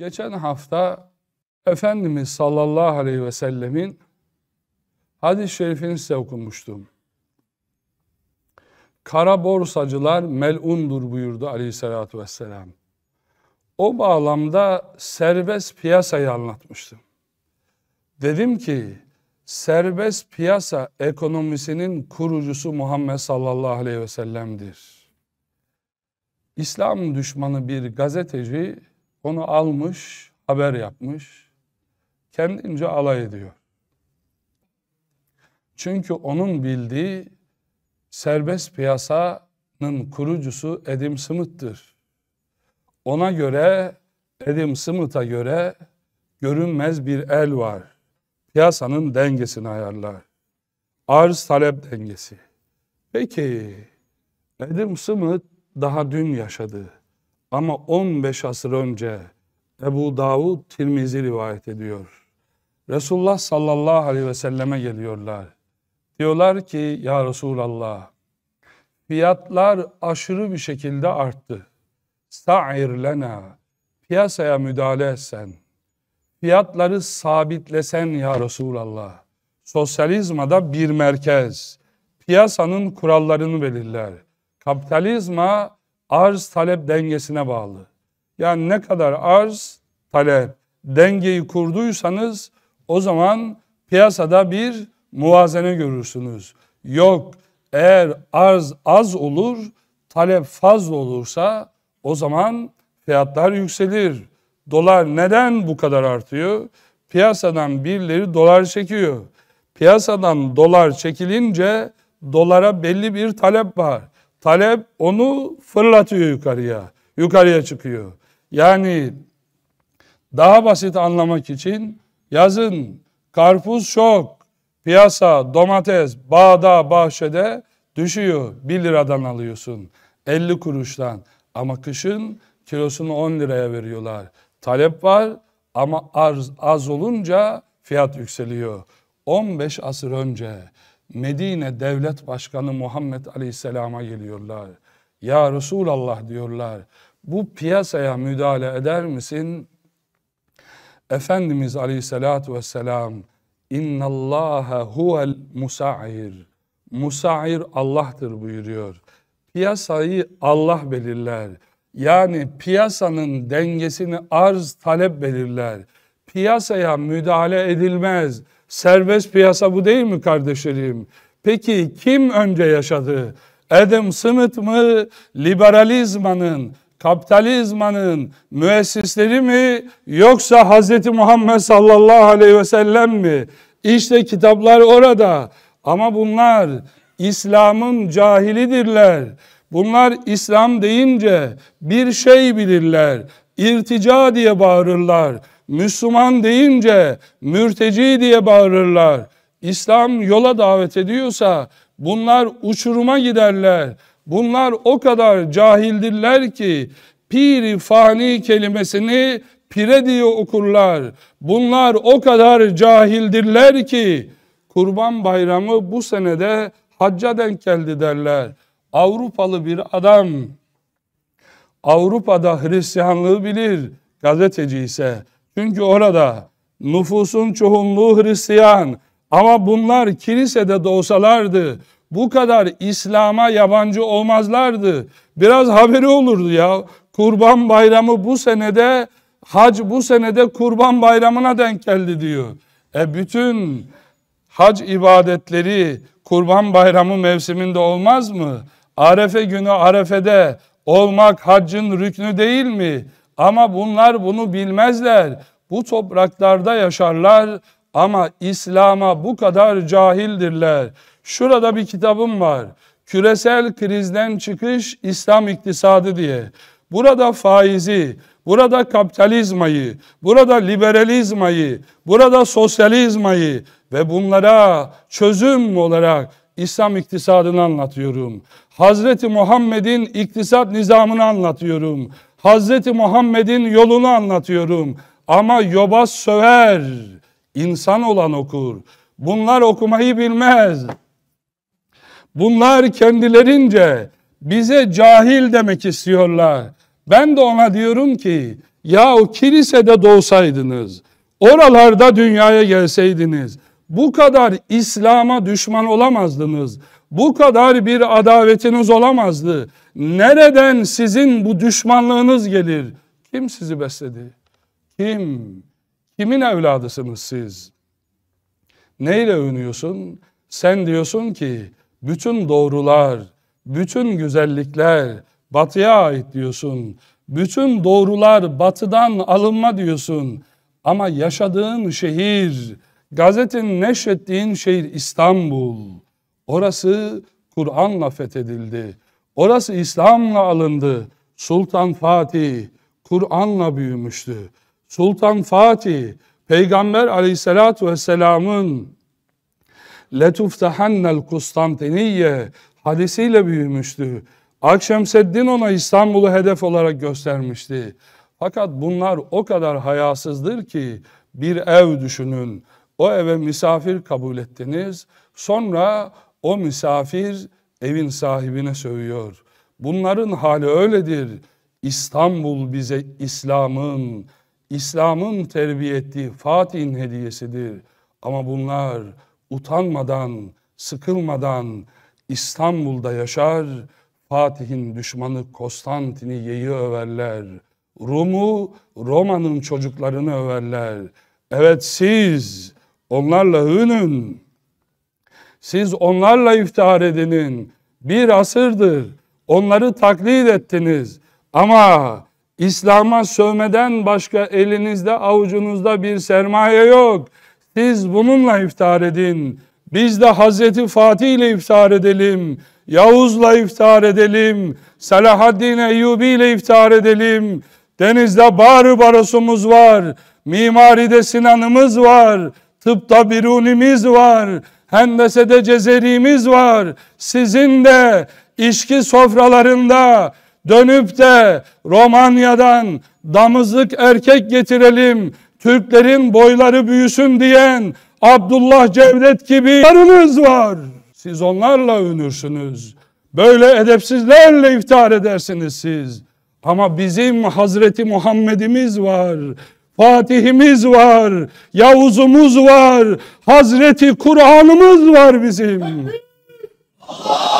Geçen hafta Efendimiz sallallahu aleyhi ve sellemin hadis-i şerifini size okumuştum. Kara borsacılar melundur buyurdu aleyhissalatü vesselam. O bağlamda serbest piyasayı anlatmıştım. Dedim ki serbest piyasa ekonomisinin kurucusu Muhammed sallallahu aleyhi ve sellem'dir. İslam düşmanı bir gazeteci onu almış, haber yapmış, kendince alay ediyor. Çünkü onun bildiği serbest piyasanın kurucusu Edim Smith'tir. Ona göre, Edim Smith'a göre görünmez bir el var. Piyasanın dengesini ayarlar. Arz talep dengesi. Peki, Edim Smith daha dün yaşadı. Ama 15 asır önce Ebu Davud Tirmizi rivayet ediyor. Resulullah sallallahu aleyhi ve selleme geliyorlar. Diyorlar ki ya Resulallah fiyatlar aşırı bir şekilde arttı. Sa'ir lena piyasaya müdahale etsen fiyatları sabitlesen ya Resulallah. Sosyalizmada bir merkez piyasanın kurallarını belirler. Kapitalizma arz talep dengesine bağlı. Yani ne kadar arz talep dengeyi kurduysanız o zaman piyasada bir muvazene görürsünüz. Yok eğer arz az olur, talep fazla olursa o zaman fiyatlar yükselir. Dolar neden bu kadar artıyor? Piyasadan birileri dolar çekiyor. Piyasadan dolar çekilince dolara belli bir talep var. Talep onu fırlatıyor yukarıya. Yukarıya çıkıyor. Yani daha basit anlamak için yazın karpuz çok. Piyasa, domates, bağda, bahçede düşüyor. 1 liradan alıyorsun. 50 kuruştan. Ama kışın kilosunu 10 liraya veriyorlar. Talep var ama arz az olunca fiyat yükseliyor. 15 asır önce Medine devlet başkanı Muhammed Aleyhisselam'a geliyorlar. Ya Resulallah diyorlar. Bu piyasaya müdahale eder misin? Efendimiz Aleyhisselatü Vesselam İnna Allaha huvel musair. Musair Allah'tır buyuruyor. Piyasayı Allah belirler. Yani piyasanın dengesini arz talep belirler. Piyasaya müdahale edilmez. Serbest piyasa bu değil mi kardeşlerim? Peki kim önce yaşadı? Adam Smith mı? Liberalizmanın, kapitalizmanın müessisleri mi? Yoksa Hz. Muhammed sallallahu aleyhi ve sellem mi? İşte kitaplar orada. Ama bunlar İslam'ın cahilidirler. Bunlar İslam deyince bir şey bilirler. İrtica diye bağırırlar. Müslüman deyince mürteci diye bağırırlar. İslam yola davet ediyorsa bunlar uçuruma giderler. Bunlar o kadar cahildirler ki piri fani kelimesini pire diye okurlar. Bunlar o kadar cahildirler ki Kurban Bayramı bu senede hacca denk geldi derler. Avrupalı bir adam Avrupa'da Hristiyanlığı bilir gazeteci ise çünkü orada nüfusun çoğunluğu Hristiyan ama bunlar kilisede de olsalardı bu kadar İslam'a yabancı olmazlardı. Biraz haberi olurdu ya. Kurban Bayramı bu senede hac bu senede Kurban Bayramı'na denk geldi diyor. E bütün hac ibadetleri Kurban Bayramı mevsiminde olmaz mı? Arefe günü Arefe'de olmak haccın rüknü değil mi? Ama bunlar bunu bilmezler. Bu topraklarda yaşarlar ama İslam'a bu kadar cahildirler. Şurada bir kitabım var. Küresel krizden çıkış İslam iktisadı diye. Burada faizi, burada kapitalizmayı, burada liberalizmayı, burada sosyalizmayı ve bunlara çözüm olarak İslam iktisadını anlatıyorum. Hazreti Muhammed'in iktisat nizamını anlatıyorum. Hazreti Muhammed'in yolunu anlatıyorum. Ama yobaz söver, insan olan okur. Bunlar okumayı bilmez. Bunlar kendilerince bize cahil demek istiyorlar. Ben de ona diyorum ki yahu kilisede doğsaydınız, oralarda dünyaya gelseydiniz, bu kadar İslam'a düşman olamazdınız. Bu kadar bir adavetiniz olamazdı. Nereden sizin bu düşmanlığınız gelir? Kim sizi besledi? Kim? Kimin evladısınız siz? Neyle övünüyorsun? Sen diyorsun ki bütün doğrular, bütün güzellikler batıya ait diyorsun. Bütün doğrular batıdan alınma diyorsun. Ama yaşadığın şehir, Gazetin neşrettiğin şehir İstanbul. Orası Kur'an'la fethedildi. Orası İslam'la alındı. Sultan Fatih Kur'an'la büyümüştü. Sultan Fatih Peygamber aleyhissalatu vesselamın letuftahannel Kustantiniye hadisiyle büyümüştü. Akşemseddin ona İstanbul'u hedef olarak göstermişti. Fakat bunlar o kadar hayasızdır ki bir ev düşünün o eve misafir kabul ettiniz. Sonra o misafir evin sahibine sövüyor. Bunların hali öyledir. İstanbul bize İslam'ın, İslam'ın terbiye ettiği Fatih'in hediyesidir. Ama bunlar utanmadan, sıkılmadan İstanbul'da yaşar, Fatih'in düşmanı Konstantini Konstantiniye'yi överler. Rum'u, Roma'nın çocuklarını överler. Evet siz Onlarla övünün. Siz onlarla iftihar edinin. Bir asırdır onları taklit ettiniz. Ama İslam'a sövmeden başka elinizde avucunuzda bir sermaye yok. Siz bununla iftihar edin. Biz de Hazreti Fatih ile iftihar edelim. Yavuz'la iftihar edelim. Selahaddin Eyyubi ile iftihar edelim. Denizde Bağrı Barosumuz var. Mimaride Sinan'ımız var. Tıpta Biruni'miz var. Hendesede Cezeri'miz var. Sizin de içki sofralarında dönüp de Romanya'dan damızlık erkek getirelim. Türklerin boyları büyüsün diyen Abdullah Cevdet gibi yarınız var. Siz onlarla övünürsünüz. Böyle edepsizlerle iftihar edersiniz siz. Ama bizim Hazreti Muhammed'imiz var. Fatih'imiz var, Yavuz'umuz var, Hazreti Kur'an'ımız var bizim. Allah!